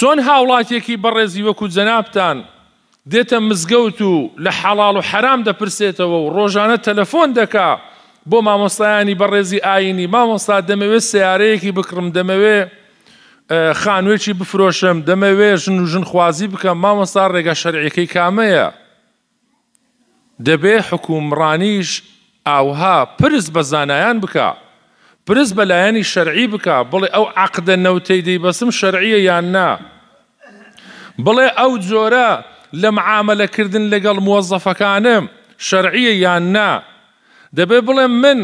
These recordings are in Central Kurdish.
چۆن هاوڵاتێکی بەڕێزی وەکو جەنابان دێتە مزگەوت و لە حەڵال و حرام دەپرسێتەوە و ڕۆژانە تەلەفۆن دەکا بۆ مامۆستایانی بەڕێزی ئاینی مامۆستا دەمەوێت سیارەیەکی بکڕم دەمەوێ خانوێکی بفرۆشم دەمەوێ ژن و ژنخوازی بکەم مامۆستا ڕێگە شەرعەکەی کامەیە دەبێ حکومڕانیش ئاوها پرس بە زانایان بکە پرس بەلایەنی شەرعی بکە بڵێ ئەو عقدە نەوتەی دەی بەسم شەرعیە یان نا بڵێ ئەو جۆرە لە معاملەکردن لەگەڵ مۆزەفەکانم شەرعیە یان نا دەبێ بڵێ من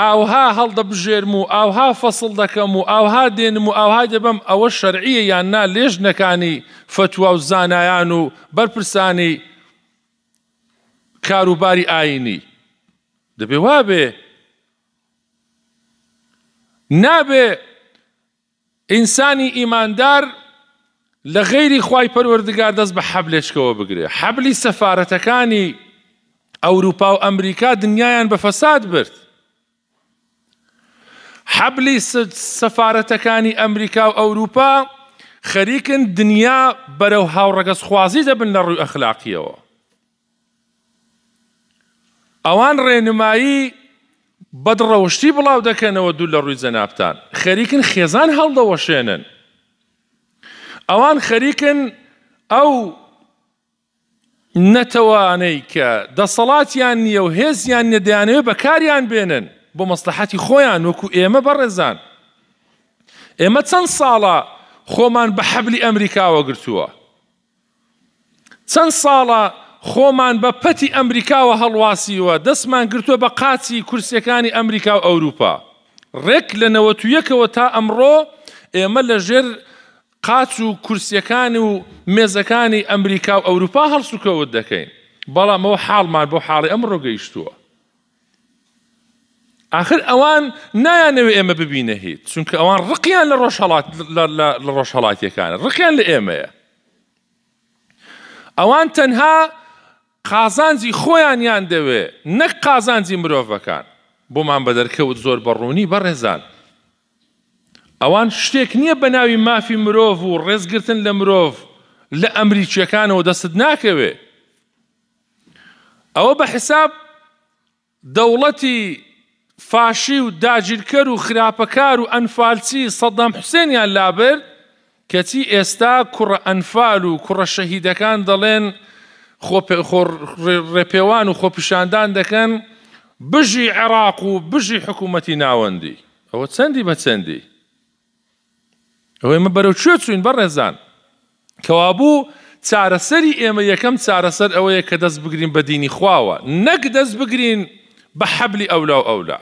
ئاوها هەڵدەبژێرم و ئاوها فەسڵ دەکەم و ئاوها دێنم و ئاوها دەبم ئەوە شەرعیە یان نا لێژنەکانی فتووە و زانایان و بەرپرسانی کاروباری ئاینی دەبێ وا بێ نابێ ئینسانی ئیماندار لە غێری خی پەروەردگار دەست بە حەبلێشکەوە بگرێ حەبلی سەفاەتەکانی ئەوروپا و ئەمریکا دنیایان بە فەساد برد حەبلی سەفاەتەکانی ئەمریکا و ئەوروپا خەریکن دنیا بەرەو هاوڕەگەس خوازی دەبن لە ڕووی ئەخلاقیەوە ئەوان ڕێنمایی بەدڕەوشتی بڵاو دەکەنەوە دوو لە ڕووی جەنابان خەریکن خێزان هەڵدەوەشێنن ئەوان خەریکن ئەو نەتەوانەی کە دەسەڵاتیان نییە و هێزیان نەدەیانەوە بەکاریان بێنن بۆ مەسلحەتی خۆیان وەکو ئێمە بەڕێزان ئێمە چەند ساڵە خۆمان بە حەبلی ئەمریکاوە گرتووە چەند ساڵە خۆمان بە پەتی ئەمریکاوە هەڵواسیوە دەستمان گرتووە بە قاچی کورسەکانی ئەمریکا و ئەوروپا ڕێک لە نەوەتویەکەوە تا ئەمڕۆ ئێمە لە ژێر قاچ و کورسیەکان و مێزەکانی ئەمریکا و ئەوروپا هەڵسوکەوت دەکەین بەڵام ئەوە حاڵمان بۆ حاڵی ئەمڕۆ گەیشتووە آخر ئەوان نایانەوێ ئێمە ببینە هیچ چونکە ئەوان ڕقیان لە ڕۆژهڵات لە ڕۆژهڵاتیەکان ڕقیان لە ئێمەیە ئەوان تەنها قازانجی خۆیانیان دەوێ نەک قازانجی مرۆڤەکان بۆمان بەدەرکەوت زۆر بەڕوونی بەڕێزان. ئەوان شتێک نییە بە ناوی مافی مرۆڤ و ڕێزگرتن لە مرۆڤ لە ئەمریکیەکانەوە دەست ناکەوێ. ئەوە بە حساب دەوڵەتی فاشی و داگیرکەر و خراپەکار و ئەنفالچی سەددام حوسێنیان لابرد کەچی ئێستا کوڕە ئەنفال و کوڕە شەهیدەکان دەڵێن ڕێپێوان و خۆپیشاندان دەکەن بژی عێراق و بژی حکوومەتی ناوەندی ئەوە چەندی بە چەندی ئەوەی مە بەرەو چێ چوین بەڕێزان کەوابوو چارەسەری ئێمە یەکەم چارەسەر ئەوەیە کە دەست بگرین بە دینی خواوە نەک دەست بگرین بە حەبلی ئەولا و ئەولا